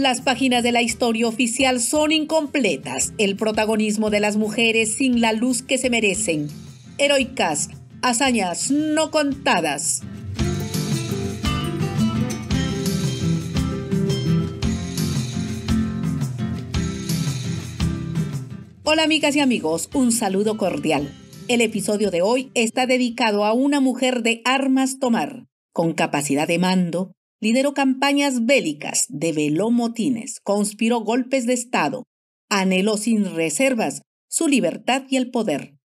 Las páginas de la historia oficial son incompletas. El protagonismo de las mujeres sin la luz que se merecen. Heroicas, hazañas no contadas. Hola amigas y amigos, un saludo cordial. El episodio de hoy está dedicado a una mujer de armas tomar, con capacidad de mando, lideró campañas bélicas, develó motines, conspiró golpes de Estado, anheló sin reservas su libertad y el poder.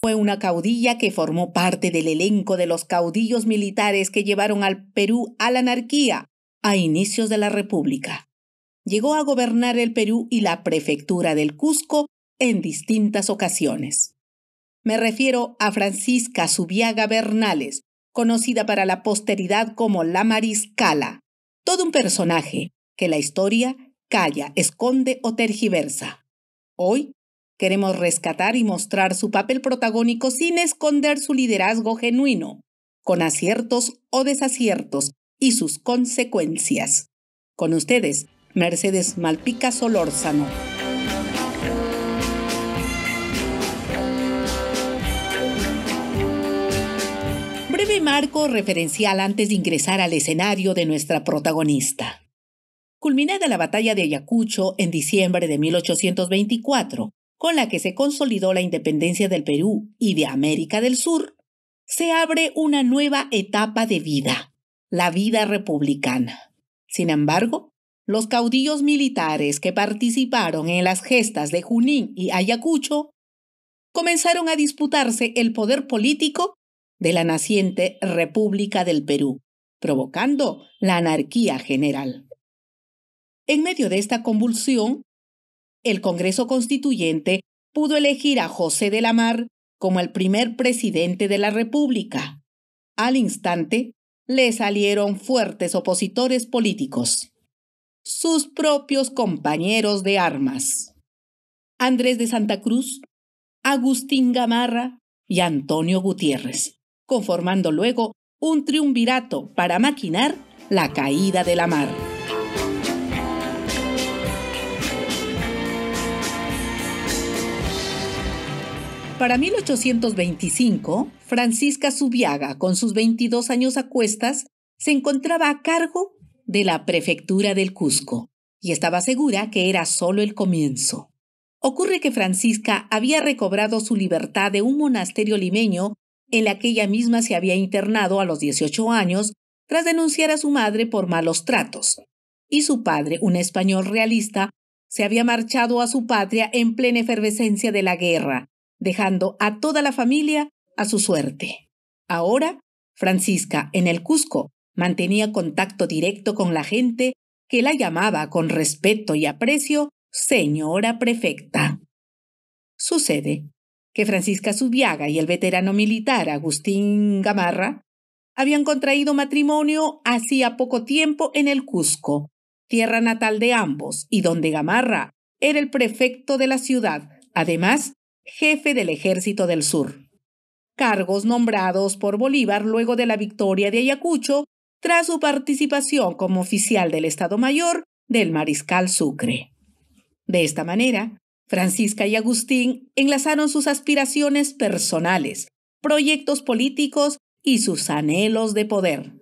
Fue una caudilla que formó parte del elenco de los caudillos militares que llevaron al Perú a la anarquía a inicios de la República. Llegó a gobernar el Perú y la prefectura del Cusco en distintas ocasiones. Me refiero a Francisca Subiaga Bernales, conocida para la posteridad como la mariscala, todo un personaje que la historia calla, esconde o tergiversa. Hoy queremos rescatar y mostrar su papel protagónico sin esconder su liderazgo genuino, con aciertos o desaciertos y sus consecuencias. Con ustedes, Mercedes Malpica Solórzano. marco referencial antes de ingresar al escenario de nuestra protagonista. Culminada la batalla de Ayacucho en diciembre de 1824, con la que se consolidó la independencia del Perú y de América del Sur, se abre una nueva etapa de vida, la vida republicana. Sin embargo, los caudillos militares que participaron en las gestas de Junín y Ayacucho comenzaron a disputarse el poder político de la naciente República del Perú, provocando la anarquía general. En medio de esta convulsión, el Congreso Constituyente pudo elegir a José de la Mar como el primer presidente de la República. Al instante, le salieron fuertes opositores políticos, sus propios compañeros de armas, Andrés de Santa Cruz, Agustín Gamarra y Antonio Gutiérrez, conformando luego un triunvirato para maquinar la caída de la mar. Para 1825, Francisca Subiaga, con sus 22 años a cuestas, se encontraba a cargo de la prefectura del Cusco y estaba segura que era solo el comienzo. Ocurre que Francisca había recobrado su libertad de un monasterio limeño en la que ella misma se había internado a los 18 años tras denunciar a su madre por malos tratos. Y su padre, un español realista, se había marchado a su patria en plena efervescencia de la guerra, dejando a toda la familia a su suerte. Ahora, Francisca, en el Cusco, mantenía contacto directo con la gente que la llamaba con respeto y aprecio señora prefecta. Sucede que Francisca Subiaga y el veterano militar Agustín Gamarra habían contraído matrimonio hacía poco tiempo en el Cusco, tierra natal de ambos, y donde Gamarra era el prefecto de la ciudad, además jefe del Ejército del Sur. Cargos nombrados por Bolívar luego de la victoria de Ayacucho tras su participación como oficial del Estado Mayor del Mariscal Sucre. De esta manera, Francisca y Agustín enlazaron sus aspiraciones personales, proyectos políticos y sus anhelos de poder.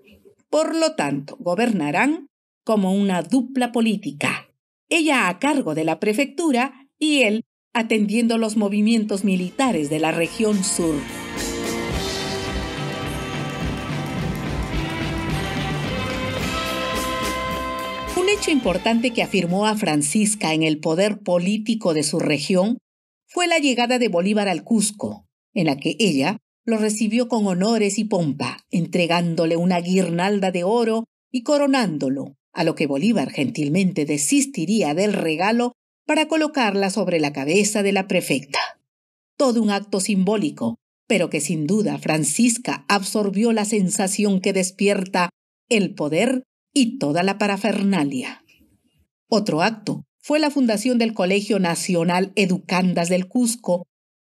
Por lo tanto, gobernarán como una dupla política, ella a cargo de la prefectura y él atendiendo los movimientos militares de la región sur. importante que afirmó a Francisca en el poder político de su región fue la llegada de Bolívar al Cusco, en la que ella lo recibió con honores y pompa, entregándole una guirnalda de oro y coronándolo, a lo que Bolívar gentilmente desistiría del regalo para colocarla sobre la cabeza de la prefecta. Todo un acto simbólico, pero que sin duda Francisca absorbió la sensación que despierta el poder y toda la parafernalia. Otro acto fue la fundación del Colegio Nacional Educandas del Cusco,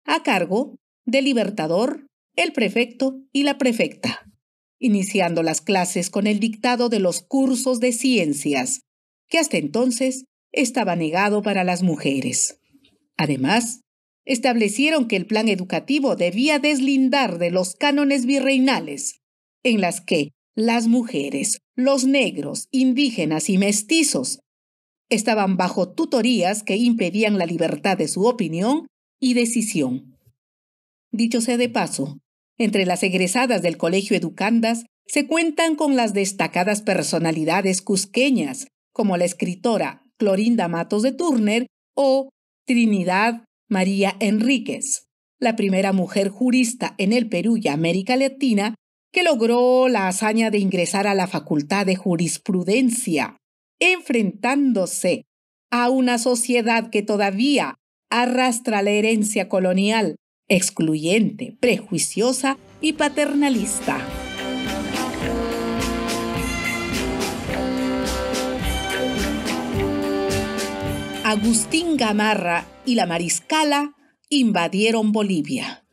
a cargo del Libertador, el prefecto y la prefecta, iniciando las clases con el dictado de los cursos de ciencias, que hasta entonces estaba negado para las mujeres. Además, establecieron que el plan educativo debía deslindar de los cánones virreinales, en las que las mujeres, los negros, indígenas y mestizos estaban bajo tutorías que impedían la libertad de su opinión y decisión. Dicho sea de paso, entre las egresadas del Colegio Educandas se cuentan con las destacadas personalidades cusqueñas, como la escritora Clorinda Matos de Turner o Trinidad María Enríquez, la primera mujer jurista en el Perú y América Latina que logró la hazaña de ingresar a la Facultad de Jurisprudencia, enfrentándose a una sociedad que todavía arrastra la herencia colonial, excluyente, prejuiciosa y paternalista. Agustín Gamarra y la Mariscala invadieron Bolivia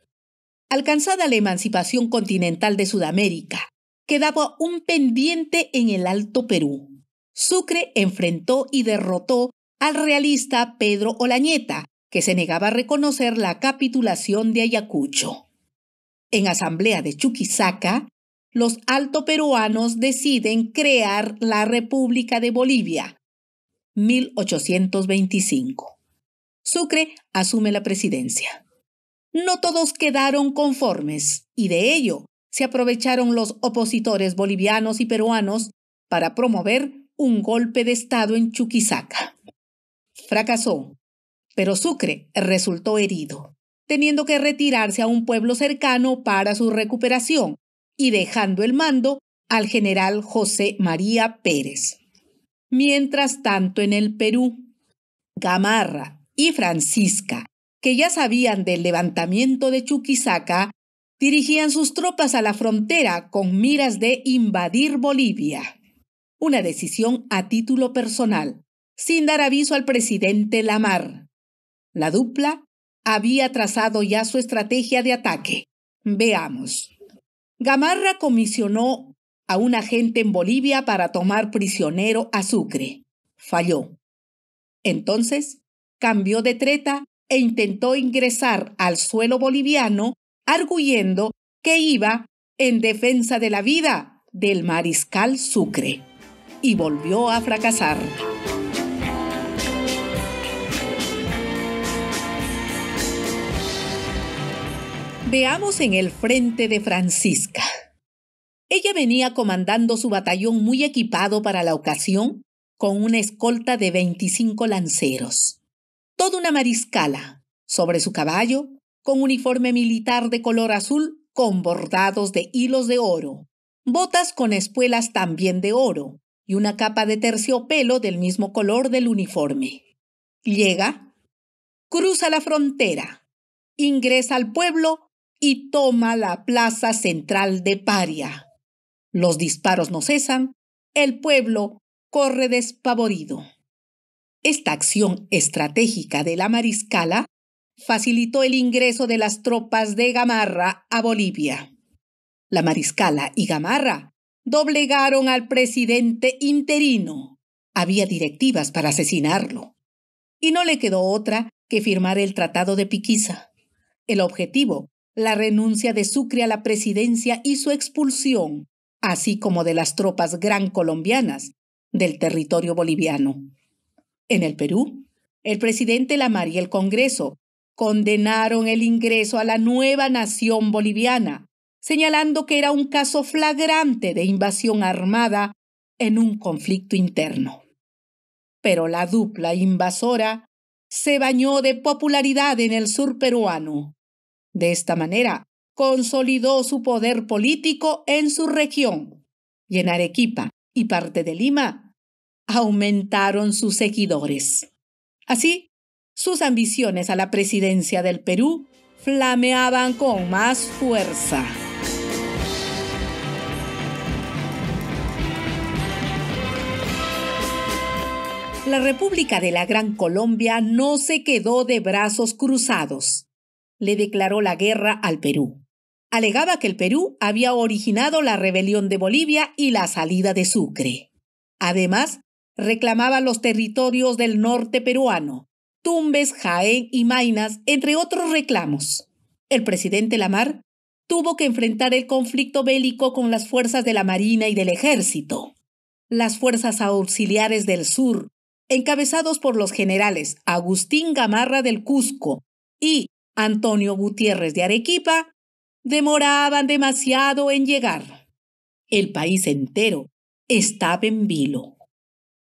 alcanzada la emancipación continental de Sudamérica, quedaba un pendiente en el Alto Perú. Sucre enfrentó y derrotó al realista Pedro Olañeta, que se negaba a reconocer la capitulación de Ayacucho. En asamblea de Chuquisaca, los alto peruanos deciden crear la República de Bolivia, 1825. Sucre asume la presidencia no todos quedaron conformes y de ello se aprovecharon los opositores bolivianos y peruanos para promover un golpe de Estado en Chuquisaca. Fracasó, pero Sucre resultó herido, teniendo que retirarse a un pueblo cercano para su recuperación y dejando el mando al general José María Pérez. Mientras tanto, en el Perú, Gamarra y Francisca que ya sabían del levantamiento de Chuquisaca, dirigían sus tropas a la frontera con miras de invadir Bolivia. Una decisión a título personal, sin dar aviso al presidente Lamar. La dupla había trazado ya su estrategia de ataque. Veamos. Gamarra comisionó a un agente en Bolivia para tomar prisionero a Sucre. Falló. Entonces, cambió de treta e intentó ingresar al suelo boliviano arguyendo que iba en defensa de la vida del mariscal Sucre y volvió a fracasar. Veamos en el frente de Francisca. Ella venía comandando su batallón muy equipado para la ocasión, con una escolta de 25 lanceros toda una mariscala, sobre su caballo, con uniforme militar de color azul con bordados de hilos de oro, botas con espuelas también de oro y una capa de terciopelo del mismo color del uniforme. Llega, cruza la frontera, ingresa al pueblo y toma la plaza central de Paria. Los disparos no cesan, el pueblo corre despavorido. Esta acción estratégica de la mariscala facilitó el ingreso de las tropas de Gamarra a Bolivia. La mariscala y Gamarra doblegaron al presidente interino. Había directivas para asesinarlo. Y no le quedó otra que firmar el Tratado de Piquiza. El objetivo, la renuncia de Sucre a la presidencia y su expulsión, así como de las tropas gran colombianas del territorio boliviano. En el Perú, el presidente Lamar y el Congreso condenaron el ingreso a la nueva nación boliviana, señalando que era un caso flagrante de invasión armada en un conflicto interno. Pero la dupla invasora se bañó de popularidad en el sur peruano. De esta manera, consolidó su poder político en su región y en Arequipa y parte de Lima aumentaron sus seguidores. Así, sus ambiciones a la presidencia del Perú flameaban con más fuerza. La República de la Gran Colombia no se quedó de brazos cruzados. Le declaró la guerra al Perú. Alegaba que el Perú había originado la rebelión de Bolivia y la salida de Sucre. Además, reclamaba los territorios del norte peruano, Tumbes, Jaén y Mainas, entre otros reclamos. El presidente Lamar tuvo que enfrentar el conflicto bélico con las fuerzas de la Marina y del Ejército. Las fuerzas auxiliares del sur, encabezados por los generales Agustín Gamarra del Cusco y Antonio Gutiérrez de Arequipa, demoraban demasiado en llegar. El país entero estaba en vilo.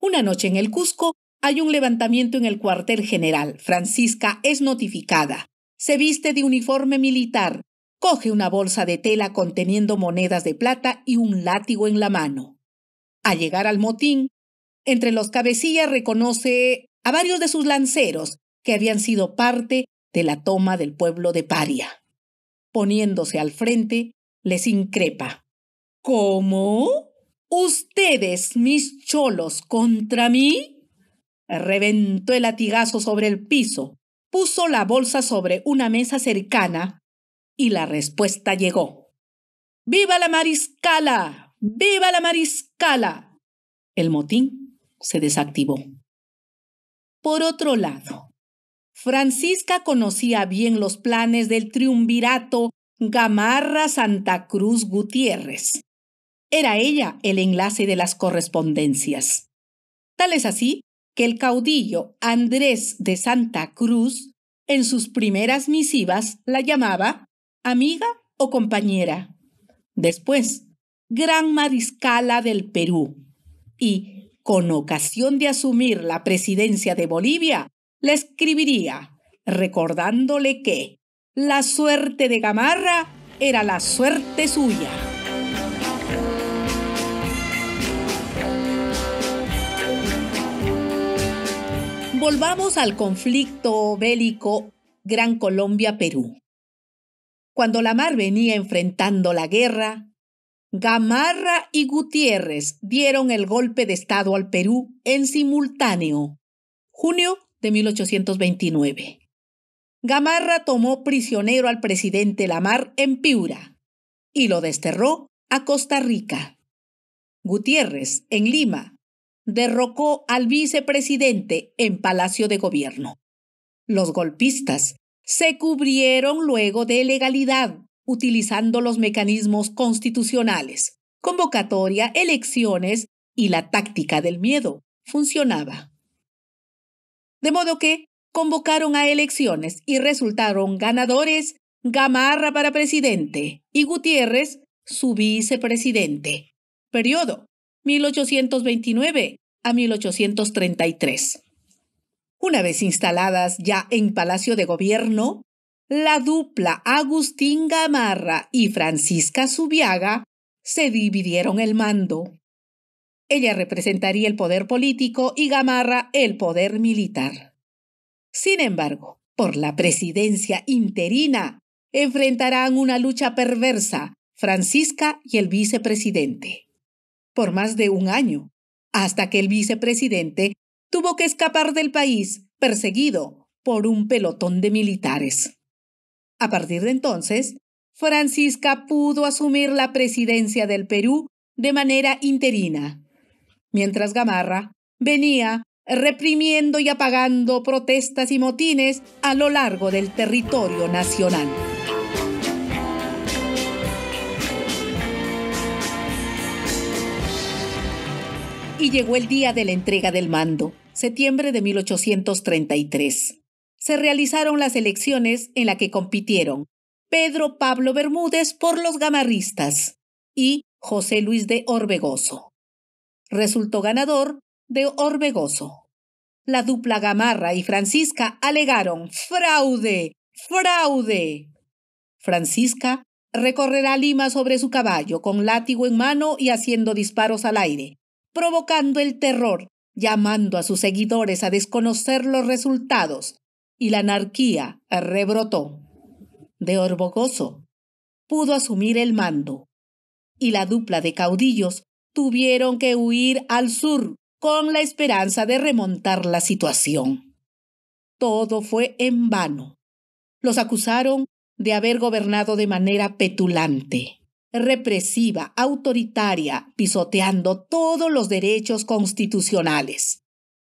Una noche en el Cusco hay un levantamiento en el cuartel general. Francisca es notificada. Se viste de uniforme militar, coge una bolsa de tela conteniendo monedas de plata y un látigo en la mano. Al llegar al motín, entre los cabecillas reconoce a varios de sus lanceros que habían sido parte de la toma del pueblo de Paria. Poniéndose al frente, les increpa. ¿Cómo? Ustedes, mis cholos, contra mí. Reventó el latigazo sobre el piso, puso la bolsa sobre una mesa cercana y la respuesta llegó. ¡Viva la mariscala! ¡Viva la mariscala! El motín se desactivó. Por otro lado, Francisca conocía bien los planes del triunvirato Gamarra Santa Cruz Gutiérrez. Era ella el enlace de las correspondencias. Tal es así que el caudillo Andrés de Santa Cruz en sus primeras misivas la llamaba amiga o compañera. Después, gran mariscala del Perú. Y, con ocasión de asumir la presidencia de Bolivia, le escribiría, recordándole que la suerte de Gamarra era la suerte suya. Volvamos al conflicto bélico Gran Colombia-Perú. Cuando la mar venía enfrentando la guerra, Gamarra y Gutiérrez dieron el golpe de Estado al Perú en simultáneo, junio de 1829. Gamarra tomó prisionero al presidente Lamar en Piura y lo desterró a Costa Rica. Gutiérrez, en Lima, derrocó al vicepresidente en Palacio de Gobierno. Los golpistas se cubrieron luego de legalidad utilizando los mecanismos constitucionales, convocatoria, elecciones y la táctica del miedo funcionaba. De modo que convocaron a elecciones y resultaron ganadores Gamarra para presidente y Gutiérrez su vicepresidente. Periodo 1829 a 1833. Una vez instaladas ya en Palacio de Gobierno, la dupla Agustín Gamarra y Francisca Subiaga se dividieron el mando. Ella representaría el poder político y Gamarra el poder militar. Sin embargo, por la presidencia interina, enfrentarán una lucha perversa Francisca y el vicepresidente por más de un año, hasta que el vicepresidente tuvo que escapar del país perseguido por un pelotón de militares. A partir de entonces, Francisca pudo asumir la presidencia del Perú de manera interina, mientras Gamarra venía reprimiendo y apagando protestas y motines a lo largo del territorio nacional. y llegó el día de la entrega del mando, septiembre de 1833. Se realizaron las elecciones en las que compitieron Pedro Pablo Bermúdez por los gamarristas y José Luis de Orbegoso. Resultó ganador de Orbegoso. La dupla Gamarra y Francisca alegaron fraude, fraude. Francisca recorrerá Lima sobre su caballo, con látigo en mano y haciendo disparos al aire, provocando el terror, llamando a sus seguidores a desconocer los resultados, y la anarquía rebrotó. De Orbogoso pudo asumir el mando, y la dupla de caudillos tuvieron que huir al sur con la esperanza de remontar la situación. Todo fue en vano. Los acusaron de haber gobernado de manera petulante represiva, autoritaria, pisoteando todos los derechos constitucionales.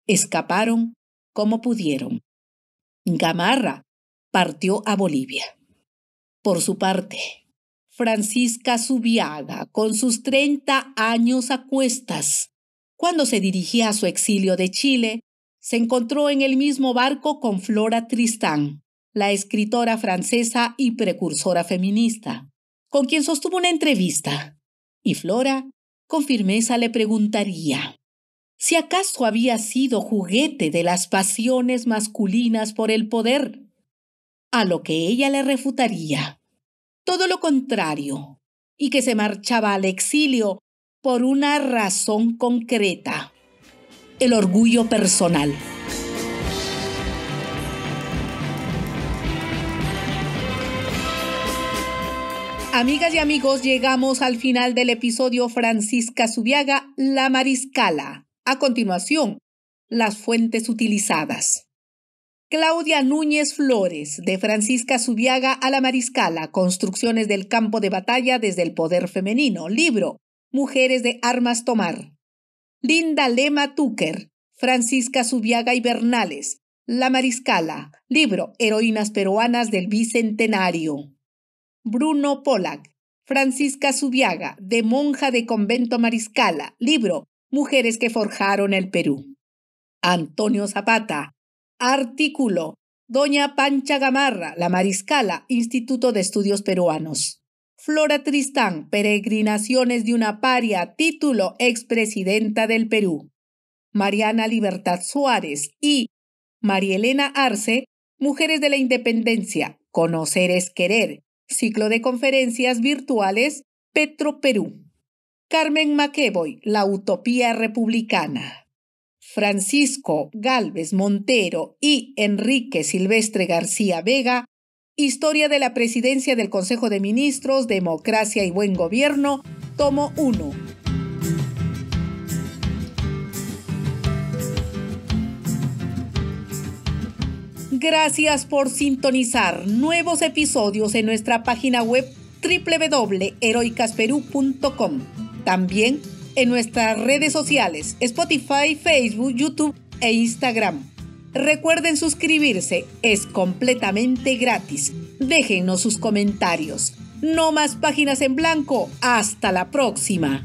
Escaparon como pudieron. Gamarra partió a Bolivia. Por su parte, Francisca Subiaga, con sus 30 años a cuestas, cuando se dirigía a su exilio de Chile, se encontró en el mismo barco con Flora Tristán, la escritora francesa y precursora feminista con quien sostuvo una entrevista, y Flora con firmeza le preguntaría si acaso había sido juguete de las pasiones masculinas por el poder, a lo que ella le refutaría todo lo contrario, y que se marchaba al exilio por una razón concreta, el orgullo personal. Amigas y amigos, llegamos al final del episodio Francisca Subiaga, La Mariscala. A continuación, las fuentes utilizadas. Claudia Núñez Flores, de Francisca Subiaga a la Mariscala, Construcciones del campo de batalla desde el poder femenino, libro, Mujeres de Armas Tomar. Linda Lema Tucker, Francisca Subiaga y Bernales, La Mariscala, libro, Heroínas Peruanas del Bicentenario. Bruno Polak, Francisca Subiaga, de monja de convento Mariscala, libro Mujeres que forjaron el Perú. Antonio Zapata, artículo Doña Pancha Gamarra, La Mariscala, Instituto de Estudios Peruanos. Flora Tristán, Peregrinaciones de una paria, título Expresidenta del Perú. Mariana Libertad Suárez y María Elena Arce, Mujeres de la Independencia, Conocer es Querer, ciclo de conferencias virtuales Petro Perú, Carmen McEvoy, La Utopía Republicana. Francisco Galvez Montero y Enrique Silvestre García Vega, Historia de la Presidencia del Consejo de Ministros, Democracia y Buen Gobierno, tomo 1 Gracias por sintonizar nuevos episodios en nuestra página web www.heroicasperú.com. También en nuestras redes sociales Spotify, Facebook, YouTube e Instagram. Recuerden suscribirse, es completamente gratis. Déjenos sus comentarios. No más páginas en blanco. Hasta la próxima.